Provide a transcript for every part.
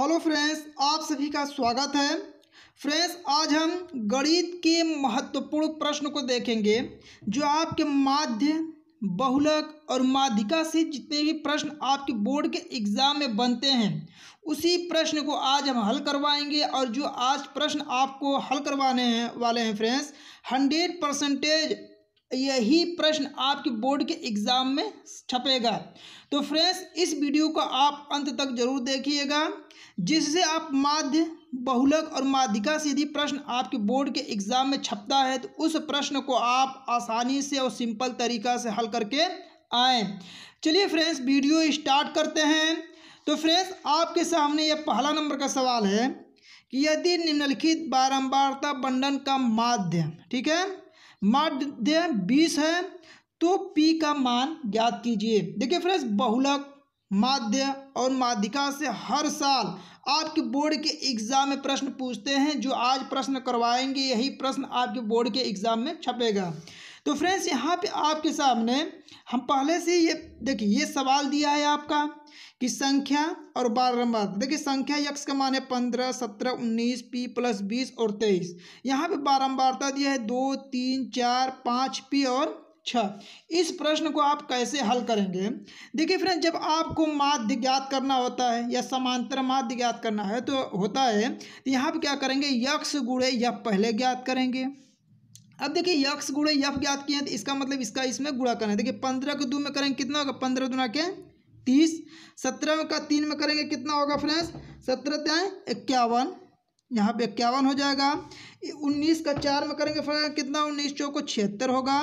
hello friends आप सभी का स्वागत है फ्रेंड्स आज हम गणित के महत्वपूर्ण प्रश्न को देखेंगे जो आपके माध्य बहुलक और माध्यिका से जितने भी प्रश्न आपके बोर्ड के एग्ज़ाम में बनते हैं उसी प्रश्न को आज हम हल करवाएंगे और जो आज प्रश्न आपको हल करवाने हैं वाले हैं फ्रेंड्स हंड्रेड परसेंटेज यही प्रश्न आपके बोर्ड के एग्ज़ाम में छपेगा तो फ्रेंड्स इस वीडियो को आप अंत तक जरूर देखिएगा जिससे आप माध्य बहुलक और माध्यिका से यदि प्रश्न आपके बोर्ड के एग्ज़ाम में छपता है तो उस प्रश्न को आप आसानी से और सिंपल तरीका से हल करके आए चलिए फ्रेंड्स वीडियो स्टार्ट करते हैं तो फ्रेंड्स आपके सामने यह पहला नंबर का सवाल है कि यदि निम्नलिखित बारंबारता बंडन का माध्यम ठीक है माध्य बीस है तो पी का मान ज्ञात कीजिए देखिए फ्रेंड्स बहुलक माध्य और माध्यिका से हर साल आपके बोर्ड के एग्ज़ाम में प्रश्न पूछते हैं जो आज प्रश्न करवाएंगे यही प्रश्न आपके बोर्ड के एग्ज़ाम में छपेगा तो फ्रेंड्स यहाँ पे आपके सामने हम पहले से ये देखिए ये सवाल दिया है आपका कि संख्या और बारंबार देखिए संख्या यक्ष का मान है पंद्रह सत्रह उन्नीस पी प्लस बीस और तेईस यहाँ पे बारंबारता दिया है दो तीन चार पाँच पी और छः इस प्रश्न को आप कैसे हल करेंगे देखिए फ्रेंड जब आपको माध्य ज्ञात करना होता है या समांतर माध्य ज्ञात करना है तो होता है तो यहाँ पर क्या करेंगे यक्ष गुड़े यह पहले ज्ञात करेंगे अब देखिए यक्ष गुड़े यफ ज्ञात किए हैं तो इसका मतलब इसका इसमें गुड़ा करना है देखिए पंद्रह को दो में करेंगे कितना होगा पंद्रह दुना के तीस सत्रह का तीन में करेंगे कितना होगा फ्रेंड्स सत्रह तय इक्यावन यहाँ पे इक्यावन हो जाएगा उन्नीस का चार में करेंगे फ्रेंड कितना उन्नीस चौको छिहत्तर होगा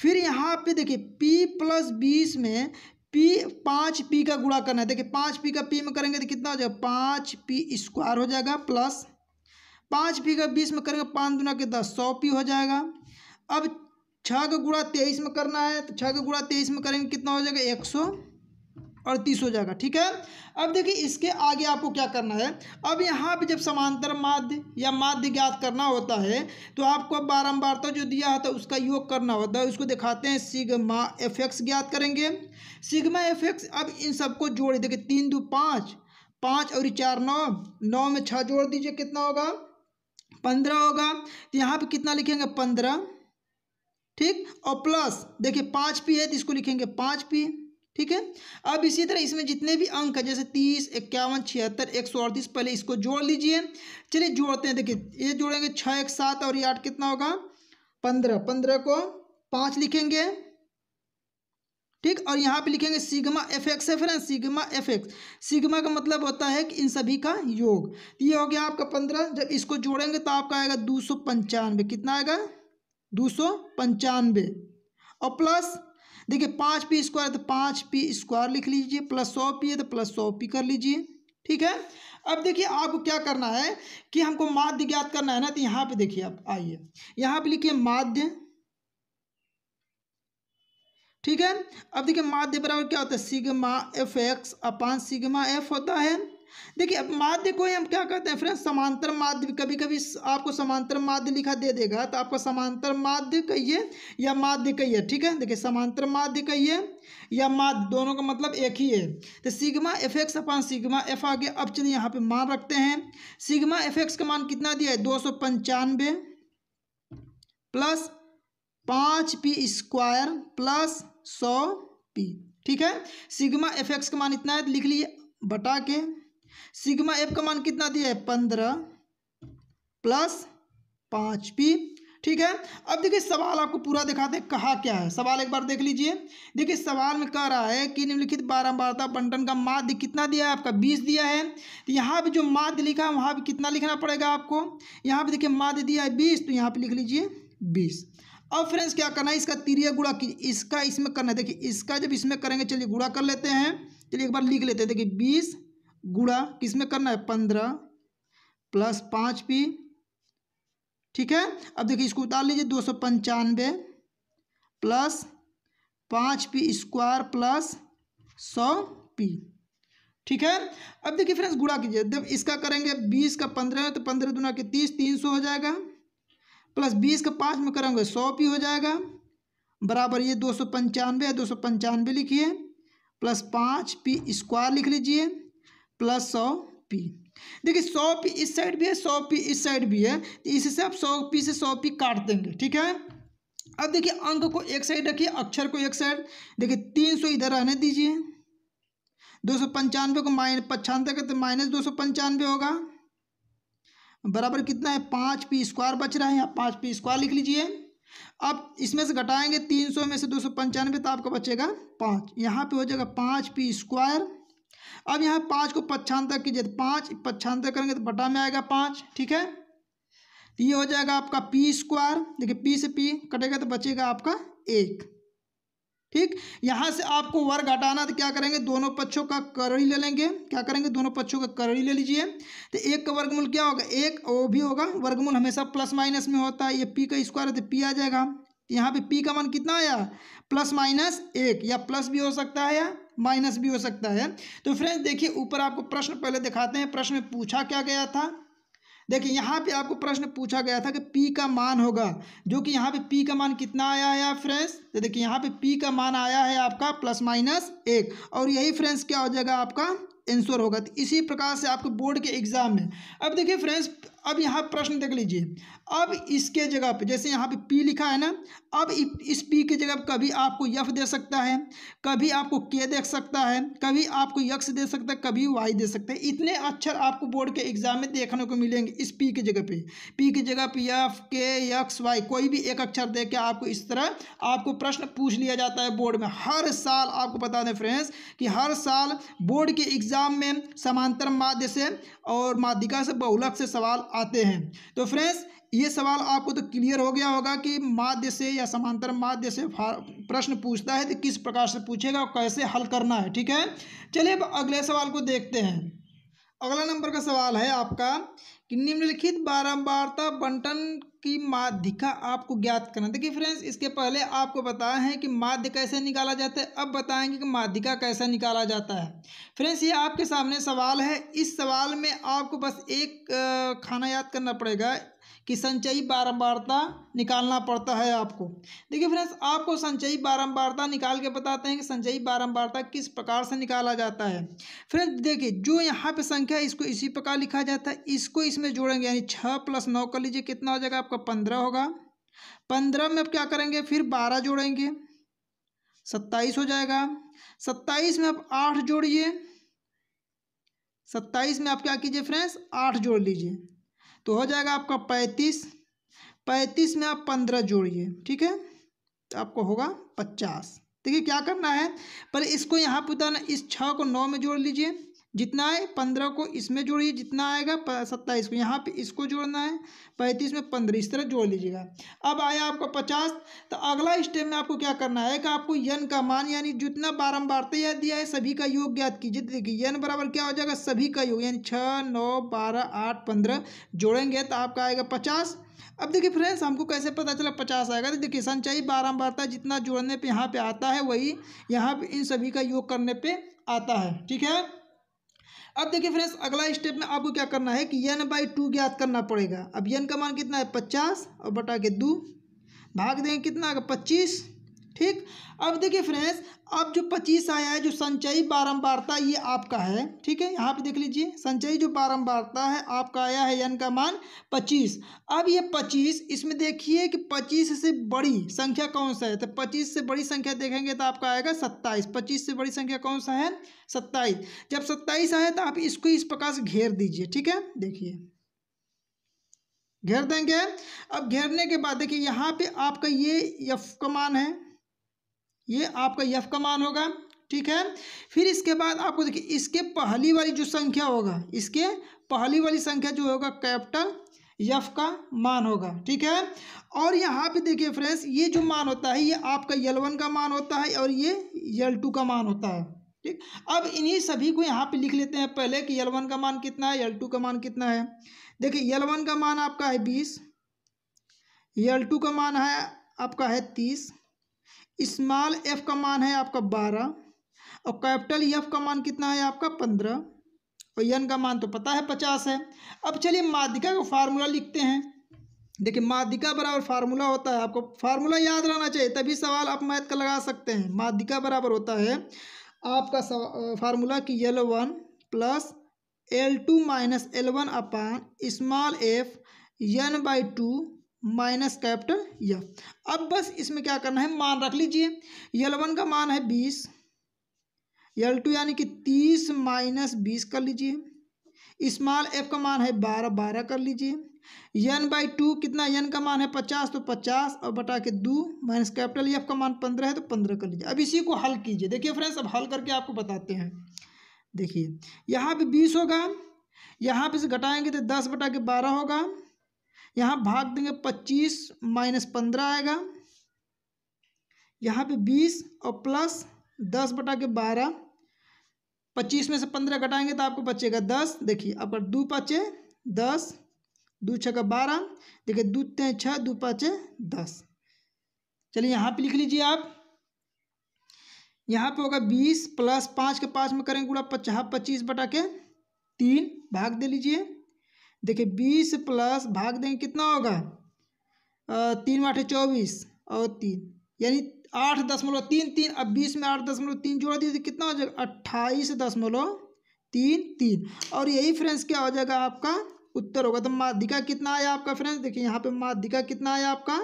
फिर यहाँ पे देखिए पी प्लस बीस में पी पाँच पी का गुड़ा करना है देखिए पाँच पी का पी में करेंगे तो कितना हो जाएगा पाँच पी स्क्वायर हो जाएगा प्लस पाँच पी का बीस में करेंगे पाँच दुना के दस सौ पी हो जाएगा अब छः का गुड़ा तेईस में करना है तो छः का गुड़ा तेईस में करेंगे कितना हो जाएगा एक सौ अड़तीस हो जाएगा ठीक है अब देखिए इसके आगे आपको क्या करना है अब यहाँ पे जब समांतर माध्य या माध्य ज्ञात करना होता है तो आपको तो जो दिया होता है तो उसका योग करना होता है उसको दिखाते हैं सिग्मा एफ एक्स ज्ञात करेंगे सिग्मा एफ एक्स अब इन सबको जोड़े देखिए तीन दो पाँच पाँच और चार नौ नौ में छः जोड़ दीजिए कितना होगा पंद्रह होगा तो यहाँ पे कितना लिखेंगे पंद्रह ठीक और प्लस देखिए पाँच पी है तो इसको लिखेंगे पाँच पी ठीक है अब इसी तरह इसमें जितने भी अंक है जैसे तीस इक्यावन छिहत्तर एक सौ अड़तीस पहले इसको जोड़ लीजिए चलिए जोड़ते हैं देखिए ये जोड़ेंगे छः एक सात और ये आठ कितना होगा पंद्रह पंद्रह को पाँच लिखेंगे ठीक और यहाँ पे लिखेंगे सिग्मा एफ एक्स है फिर सिग्मा एफ एक्स सिग्मा का मतलब होता है कि इन सभी का योग तो ये हो गया आपका पंद्रह जब इसको जोड़ेंगे तो आपका आएगा दो सौ पंचानवे कितना आएगा दो सौ पंचानवे और प्लस देखिए पाँच पी स्क्वायर तो पाँच पी स्क्वायर लिख लीजिए प्लस सौ पी है तो प्लस सौ पी कर लीजिए ठीक है अब देखिए आपको क्या करना है कि हमको माध्य ज्ञात करना है ना तो यहाँ पे देखिए आप आइए यहाँ पे लिखिए माध्य ठीक है अब देखिए माध्य बराबर क्या होता है sigma F X upon sigma F होता है देखिए अब माध्य को हम क्या कहते हैं फ्रेंड समांतर माध्य कभी कभी आपको समांतर माध्य लिखा दे देगा तो आपको समांतर माध्य कहिए या माध्य कहिए ठीक है देखिए समांतर माध्य कहिए या माध्य दोनों का मतलब एक ही है तो sigma F X upon sigma F आगे अब चलिए यहाँ पे मान रखते हैं सिग्मा एफ एक्स का मान कितना दिया है दो सौ पंचानवे प्लस पाँच पी स्क्वायर प्लस सौ पी ठीक है सिग्मा एफ एक्स का मान इतना है तो लिख लीजिए बटा के सिग्मा एफ का मान कितना दिया है पंद्रह प्लस पाँच पी ठीक है अब देखिए सवाल आपको पूरा दिखाते हैं कहा क्या है सवाल एक बार देख लीजिए देखिए सवाल में कह रहा है कि निम्नलिखित बारंबारता बंटन का माध्य कितना दिया है आपका बीस दिया है तो यहाँ पर जो माध्य लिखा है वहाँ पर कितना लिखना पड़ेगा आपको यहाँ पे देखिए माध्य दिया है बीस तो यहाँ पे लिख लीजिए बीस अब फ्रेंड्स क्या करना है इसका तिरिया गुड़ा की इसका इसमें करना है देखिए इसका जब इसमें करेंगे चलिए गुड़ा कर लेते हैं चलिए एक बार लिख लेते हैं देखिए बीस गुड़ा किस में करना है पंद्रह प्लस पाँच पी ठीक है अब देखिए इसको उतार लीजिए दो सौ पंचानवे प्लस पाँच पी स्क्वायर प्लस सौ पी ठीक है अब देखिए फ्रेंड्स गुड़ा कीजिए जब इसका करेंगे बीस का पंद्रह तो पंद्रह दुना के तीस तीन सौ हो जाएगा प्लस बीस का पाँच में करेंगे सौ पी हो जाएगा बराबर ये दो सौ पंचानवे है दो सौ पंचानवे लिखिए प्लस पाँच पी स्क्वायर लिख लीजिए प्लस सौ पी देखिए सौ पी इस साइड भी है सौ पी इस साइड भी है तो इससे आप सौ पी से सौ पी काट देंगे ठीक है अब देखिए अंक को एक साइड रखिए अक्षर को एक साइड देखिए तीन सौ इधर रहने दीजिए दो सौ पंचानवे को माइन पचानवे का तो माइनस दो सौ पंचानवे होगा बराबर कितना है पाँच पी स्क्वायर बच रहा है यहाँ पाँच पी स्क्वायर लिख लीजिए अब इसमें से घटाएंगे तीन सौ में से दो सौ पंचानवे तो आपका बचेगा पाँच यहाँ पे हो जाएगा पाँच पी स्क्वायर अब यहाँ पाँच को पच्छांतर कीजिए तो पाँच पच्छांतर करेंगे तो बटा में आएगा पाँच ठीक है तो ये हो जाएगा आपका पी स्क्वायर देखिए पी से पी कटेगा तो बचेगा आपका एक ठीक यहाँ से आपको वर्ग हटाना तो क्या करेंगे दोनों पक्षों का करड़ी ले लेंगे क्या करेंगे दोनों पक्षों का करड़ी ले लीजिए तो एक का वर्गमूल क्या होगा एक वो भी होगा वर्गमूल हमेशा प्लस माइनस में होता है ये पी का स्क्वायर है तो पी आ जाएगा यहाँ पे पी का मान कितना आया प्लस माइनस एक या प्लस भी हो सकता है या माइनस भी हो सकता है तो फ्रेंड्स देखिए ऊपर आपको प्रश्न पहले दिखाते हैं प्रश्न में पूछा क्या गया था देखिए यहाँ पे आपको प्रश्न पूछा गया था कि पी का मान होगा जो कि यहाँ पे पी का मान कितना आया है फ्रेंड्स तो देखिए यहाँ पे पी का मान आया है आपका प्लस माइनस एक और यही फ्रेंड्स क्या हो जाएगा आपका आंसर होगा तो इसी प्रकार से आपके बोर्ड के एग्जाम में अब देखिए फ्रेंड्स अब यहाँ प्रश्न देख लीजिए अब इसके जगह पे जैसे यहाँ पे पी लिखा है ना अब इस पी के जगह कभी आपको यफ दे सकता है कभी आपको के दे सकता है कभी आपको यक्स दे सकता है कभी वाई दे सकता है इतने अक्षर आपको बोर्ड के एग्जाम में देखने को मिलेंगे इस पी के जगह पे पी की जगह पे यफ के यक्स वाई कोई भी एक अक्षर दे के आपको इस तरह आपको प्रश्न पूछ लिया जाता है बोर्ड में हर साल आपको बता दें फ्रेंड्स कि हर साल बोर्ड के एग्जाम एग्जाम में समांतर माध्य से और माध्यिका से बहुलक से सवाल आते हैं तो फ्रेंड्स ये सवाल आपको तो क्लियर हो गया होगा कि माध्य से या समांतर माध्य से प्रश्न पूछता है तो किस प्रकार से पूछेगा और कैसे हल करना है ठीक है चलिए अब अगले सवाल को देखते हैं अगला नंबर का सवाल है आपका कि निम्नलिखित बारंबारता बंटन की माध्यिका आपको ज्ञात करना देखिए फ्रेंड्स इसके पहले आपको बताया है कि माध्य कैसे निकाला जाता है अब बताएंगे कि माध्यिका कैसे निकाला जाता है फ्रेंड्स ये आपके सामने सवाल है इस सवाल में आपको बस एक खाना याद करना पड़ेगा कि संचयी बारंबारता निकालना पड़ता है आपको देखिए फ्रेंड्स आपको संचयी बारंबारता निकाल के बताते हैं कि संचयी बारंबारता किस प्रकार से निकाला जाता है फ्रेंड्स देखिए जो यहाँ पे संख्या है इसको इसी प्रकार लिखा जाता है इसको इसमें जोड़ेंगे यानी छः प्लस नौ कर लीजिए कितना हो जाएगा आपका पंद्रह होगा पंद्रह में आप क्या करेंगे फिर बारह जोड़ेंगे सत्ताईस हो जाएगा सत्ताईस में आप आठ जोड़िए सत्ताईस में आप क्या कीजिए फ्रेंड्स आठ जोड़ लीजिए तो हो जाएगा आपका पैंतीस पैंतीस में आप पंद्रह जोड़िए ठीक है तो आपको होगा पचास देखिए क्या करना है पहले इसको यहाँ पुताना इस छः को नौ में जोड़ लीजिए जितना है पंद्रह को इसमें जोड़िए जितना आएगा सत्ताईस को यहाँ पे इसको जोड़ना है पैंतीस में पंद्रह इस तरह जोड़ लीजिएगा अब आया आपका पचास तो अगला स्टेप में आपको क्या करना है कि आपको यन का मान यानी जितना बारम्बारता याद दिया है सभी का योग ज्ञात कीजिए देखिए यन बराबर क्या हो जाएगा सभी का योग यानी छः नौ बारह आठ पंद्रह जोड़ेंगे तो आपका आएगा पचास अब देखिए फ्रेंड्स हमको कैसे पता चला पचास आएगा तो देखिए संचाई बारम्बारता जितना जोड़ने पे यहाँ पे आता है वही यहाँ पे इन सभी का योग करने पे आता है ठीक है अब देखिए फ्रेंड्स अगला स्टेप में आपको क्या करना है कि यन बाई टू ज्ञात करना पड़ेगा अब यन का मान कितना है पचास और बटा के दो भाग देंगे कितना आएगा पच्चीस ठीक अब देखिए फ्रेंड्स अब जो पच्चीस आया है जो संचयी बारंबारता ये आपका है ठीक है यहाँ पे देख लीजिए संचयी जो बारंबारता है आपका आया है यन का मान पच्चीस अब ये पच्चीस इसमें देखिए कि पच्चीस से बड़ी संख्या कौन सा है तो पच्चीस से बड़ी संख्या देखेंगे तो आपका आएगा सत्ताईस पच्चीस से बड़ी संख्या कौन सा है सत्ताईस जब सत्ताईस आया तो आप इसको इस प्रकार से घेर दीजिए ठीक है देखिए घेर देंगे अब घेरने के बाद देखिए यहाँ पे आपका ये यफ का मान है ये आपका यफ का मान होगा ठीक है फिर इसके बाद आपको देखिए इसके पहली वाली जो संख्या होगा इसके पहली वाली संख्या जो होगा कैपिटल यफ का मान होगा ठीक है और यहाँ पे देखिए फ्रेंड्स ये जो मान होता है ये आपका यल वन का मान होता है और ये यल टू का मान होता है ठीक अब इन्हीं सभी को यहाँ पे लिख लेते हैं पहले कि यल वन का मान कितना है यल टू का मान कितना है देखिए यल वन का मान आपका है बीस यल टू का मान है आपका है तीस स्मॉल एफ का मान है आपका बारह और कैपिटल एफ का मान कितना है आपका पंद्रह और यन का मान तो पता है पचास है अब चलिए माध्यिका का फार्मूला लिखते हैं देखिए माध्यिका बराबर फार्मूला होता है आपको फार्मूला याद रहना चाहिए तभी सवाल आप मैथ का लगा सकते हैं माध्यिका बराबर होता है आपका फार्मूला कि L one plus L two minus L one upon small F N by two minus capital या अब बस इसमें क्या करना है मान रख लीजिए यल वन का मान है बीस यल टू यानी कि तीस माइनस बीस कर लीजिए इस्माल एफ का मान है बारह बारह कर लीजिए यन बाई टू कितना यन का मान है पचास तो पचास और बटा के दो माइनस कैपिटल एफ का मान पंद्रह है तो पंद्रह कर लीजिए अब इसी को हल कीजिए देखिए फ्रेंड्स अब हल करके आपको बताते हैं देखिए यहाँ पे बीस होगा यहाँ पे से घटाएंगे तो दस बटा के बारह होगा यहाँ भाग देंगे पच्चीस माइनस पंद्रह आएगा यहाँ पे बीस और प्लस दस बटा के बारह पच्चीस में से पंद्रह घटाएंगे तो आपको बचेगा दस देखिए अपर दो पाँचे दस दो छः का बारह देखिए दो तीन छः दो पाँचे दस चलिए यहाँ पे लिख लीजिए आप यहाँ पे होगा बीस प्लस पाँच के पाँच में करेंगे पूरा पचास हाँ, पच्चीस बटा के तीन भाग दे लीजिए देखिए बीस प्लस भाग देंगे कितना होगा तीन आठ चौबीस और तीन यानी आठ दशमलव तीन तीन अब बीस में आठ दशमलव तीन जोड़ा दीजिए कितना हो जाएगा अट्ठाईस दशमलव तीन तीन और यही फ्रेंड्स क्या हो जाएगा आपका उत्तर होगा तो माध्यिका कितना आया आपका फ्रेंड्स देखिए यहाँ पे माध्यिका कितना आया आपका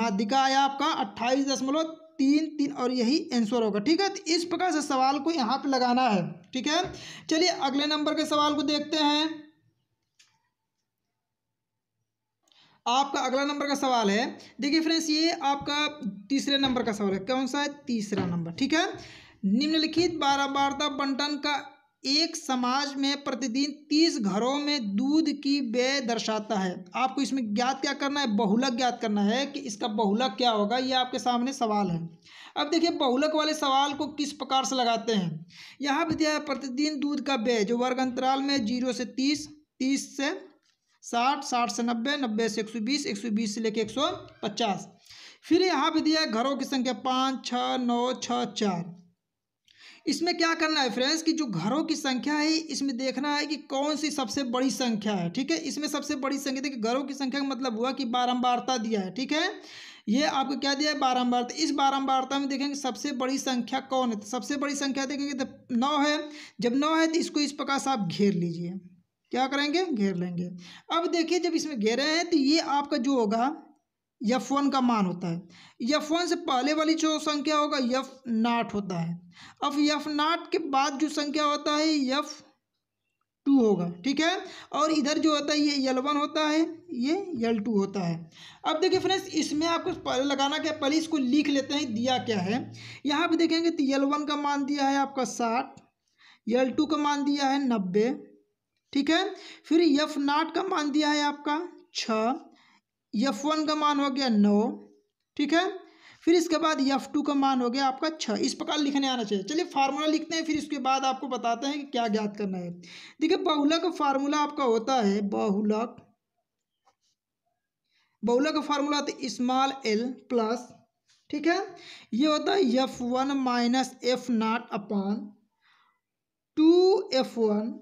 माध्यिका आया आपका अट्ठाईस दशमलव तीन तीन और यही आंसर होगा ठीक है तो इस प्रकार से सवाल को यहाँ पे लगाना है ठीक है चलिए अगले नंबर के सवाल को देखते हैं आपका अगला नंबर का सवाल है देखिए फ्रेंड्स ये आपका तीसरे नंबर का सवाल है कौन सा है तीसरा नंबर ठीक है निम्नलिखित बारह वार्ता बंटन का एक समाज में प्रतिदिन तीस घरों में दूध की व्यय दर्शाता है आपको इसमें ज्ञात क्या करना है बहुलक ज्ञात करना है कि इसका बहुलक क्या होगा ये आपके सामने सवाल है अब देखिए बहुलक वाले सवाल को किस प्रकार से लगाते हैं यहाँ भी दिया है प्रतिदिन दूध का व्यय जो वर्ग अंतराल में जीरो से तीस तीस से साठ साठ से नब्बे नब्बे से एक सौ बीस एक सौ बीस से लेकर एक सौ पचास फिर यहाँ भी दिया है घरों की संख्या पाँच छः नौ छः चार इसमें क्या करना है फ्रेंड्स कि जो घरों की संख्या है इसमें देखना है कि कौन सी सबसे बड़ी संख्या है ठीक है इसमें सबसे बड़ी संख्या देखिए घरों की संख्या का मतलब हुआ कि बारम्बारता दिया है ठीक है ये आपको क्या दिया है बारम्बारता इस बारम्बारता में देखेंगे सबसे बड़ी संख्या कौन है तो सबसे बड़ी संख्या देखेंगे तो नौ है जब नौ है तो इसको इस प्रकार से आप घेर लीजिए क्या करेंगे घेर लेंगे अब देखिए जब इसमें घेरे हैं तो ये आपका जो होगा यफ वन का मान होता है यफ वन से पहले वाली जो संख्या होगा यफ नाट होता है अब यफ नाट के बाद जो संख्या होता है यफ टू होगा ठीक है और इधर जो होता है ये यल वन होता है ये यल टू होता है अब देखिए फ्रेंड्स इसमें आपको पहले लगाना क्या पहले इसको लिख लेते हैं दिया क्या है यहाँ पर देखेंगे तो यल वन का मान दिया है आपका साठ यल टू का मान दिया है नब्बे ठीक है फिर यफ नाट का मान दिया है आपका छः एफ वन का मान हो गया नौ ठीक है फिर इसके बाद यफ टू का मान हो गया आपका छः इस प्रकार लिखने आना चाहिए चलिए फार्मूला लिखते हैं फिर इसके बाद आपको बताते हैं कि क्या ज्ञात करना है देखिए बहुलक फार्मूला आपका होता है बहुलक बहुलक का फार्मूला होता है स्मॉल एल प्लस ठीक है ये होता है F one minus F not upon two F one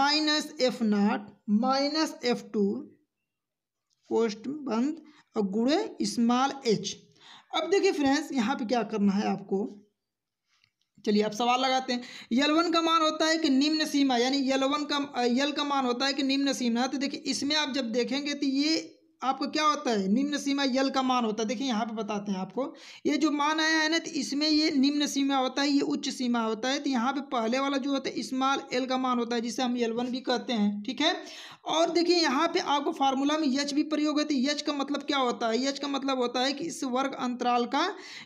minus F not minus F two post बंद और गुड़े स्मॉल एच अब देखिए फ्रेंड्स यहाँ पे क्या करना है आपको चलिए अब सवाल लगाते हैं यल वन का मान होता है कि निम्न सीमा यानी यल वन का यल का मान होता है कि निम्न सीमा तो देखिए इसमें आप जब देखेंगे तो ये आपको क्या होता है निम्न सीमा यल का मान होता है देखिए यहाँ पे बताते हैं आपको ये जो मान आया है ना तो इसमें ये निम्न सीमा होता है ये उच्च सीमा होता है तो यहाँ पे पहले वाला जो होता है स्मॉल एल का मान होता है जिसे हम यल वन भी कहते हैं ठीक है और देखिए यहाँ पे आपको फार्मूला में यच भी प्रयोग है तो यच का मतलब क्या होता है यच का मतलब होता है कि इस वर्ग अंतराल का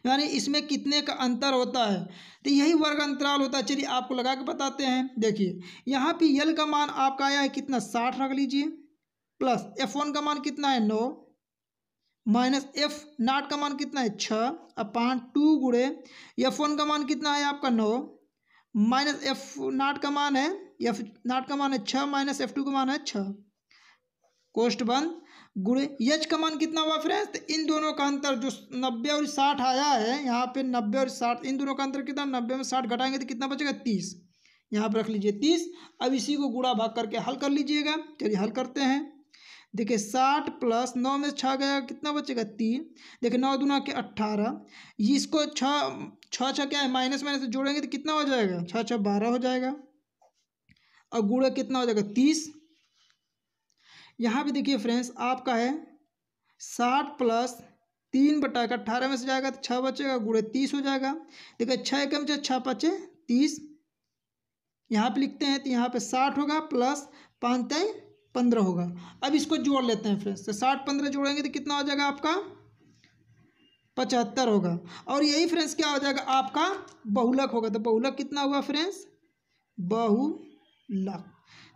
यानी इसमें कितने का अंतर होता है तो यही वर्ग अंतराल होता है चलिए आपको लगा के बताते हैं देखिए यहाँ पे यल का मान आपका आया है कितना साठ रख लीजिए प्लस एफ वन का मान कितना है नौ माइनस एफ नाट का मान कितना है छः अपान टू गुड़े एफ वन का मान कितना है आपका नौ माइनस एफ नाट का मान है एफ नाट का मान है छः माइनस एफ टू का मान है छः कोष्ट बंद गुड़े यच का मान कितना हुआ फ्रेंड्स तो इन दोनों का अंतर जो नब्बे और साठ आया है यहाँ पे नब्बे और साठ इन दोनों का अंतर कितना नब्बे में साठ घटाएंगे तो कितना बचेगा तीस यहाँ पर रख लीजिए तीस अब इसी को गुड़ा भाग करके हल कर लीजिएगा चलिए हल करते हैं देखिए साठ प्लस नौ में छः गया कितना बचेगा तीन देखिए नौ दुना के अट्ठारह इसको छः छः छः क्या है माइनस माइनस जोड़ेंगे तो कितना हो जाएगा छः छः बारह हो जाएगा और गुड़ा कितना हो जाएगा तीस यहाँ भी देखिए फ्रेंड्स आपका है साठ प्लस तीन बटा का अट्ठारह में से जाएगा तो छः बचेगा गुड़े तीस हो जाएगा देखिए छः एकम से छः पचे तीस यहाँ पे लिखते हैं तो यहाँ पे साठ होगा प्लस पाँच तय पंद्रह होगा अब इसको जोड़ लेते हैं फ्रेंड्स तो साठ पंद्रह जोड़ेंगे तो कितना हो जाएगा आपका पचहत्तर होगा और यही फ्रेंड्स क्या हो जाएगा आपका बहुलक होगा तो बहुलक कितना हुआ फ्रेंड्स बहुलक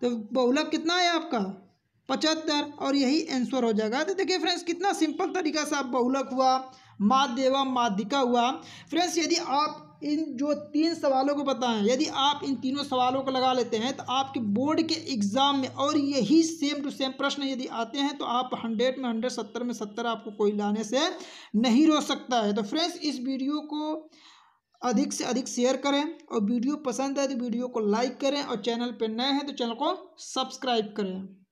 तो बहुलक कितना है आपका पचहत्तर और यही आंसर हो जाएगा तो देखिए फ्रेंड्स कितना सिंपल तरीका से आप बहुलक हुआ माध्यवा माध्यिका हुआ फ्रेंड्स यदि आप इन जो तीन सवालों को बताएं यदि आप इन तीनों सवालों को लगा लेते हैं तो आपके बोर्ड के एग्ज़ाम में और यही सेम टू सेम प्रश्न यदि आते हैं तो आप हंड्रेड में हंड्रेड सत्तर में सत्तर आपको कोई लाने से नहीं रोक सकता है तो फ्रेंड्स इस वीडियो को अधिक से अधिक शेयर करें और वीडियो पसंद है तो वीडियो को लाइक करें और चैनल पर नए हैं तो चैनल को सब्सक्राइब करें